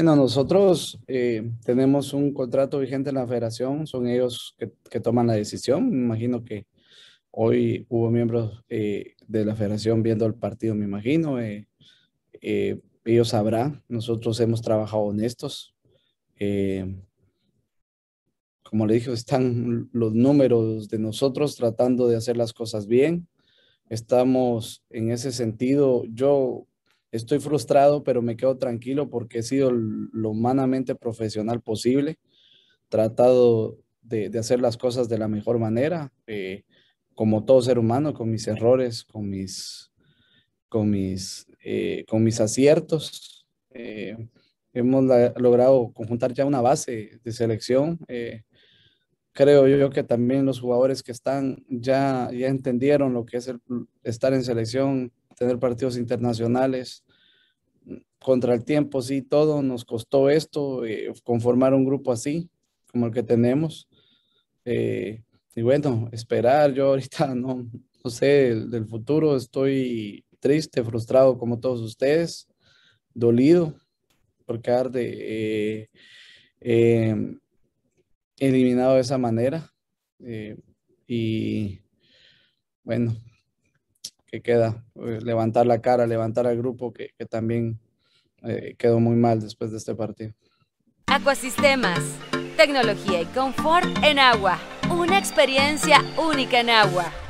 Bueno, nosotros eh, tenemos un contrato vigente en la federación, son ellos que, toman la decisión. Me imagino que hoy hubo miembros eh, de la federación viendo el partido, me imagino. Eh, eh ellos sabrán, nosotros hemos trabajado honestos. como le dije, están los números de nosotros tratando de hacer las cosas bien. Estamos en ese sentido, yo estoy frustrado, pero me quedo tranquilo porque he sido lo humanamente profesional posible, tratado de, hacer las cosas de la mejor manera, eh, como todo ser humano, con mis errores, con mis, con mis, eh, con mis aciertos. Eh, hemos logrado conjuntar ya una base de selección. creo yo que también los jugadores que están ya, ya entendieron lo que es el, estar en selección tener partidos internacionales contra el tiempo, sí, todo nos costó esto, eh, conformar un grupo así, como el que tenemos. Eh, y bueno, esperar, yo ahorita no, sé, del futuro estoy triste, frustrado como todos ustedes, dolido por quedar de, eh, em, eliminado de esa manera. y bueno, que queda, eh, levantar la cara, levantar al grupo que, también eh, quedó muy mal después de este partido. Acuasistemas, tecnología y confort en agua, una experiencia única en agua.